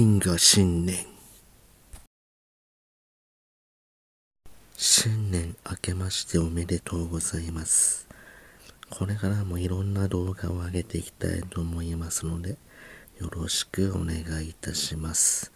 金が新年新年明けましておめでとうございますこれからもいろんな動画を上げていきたいと思いますのでよろしくお願いいたします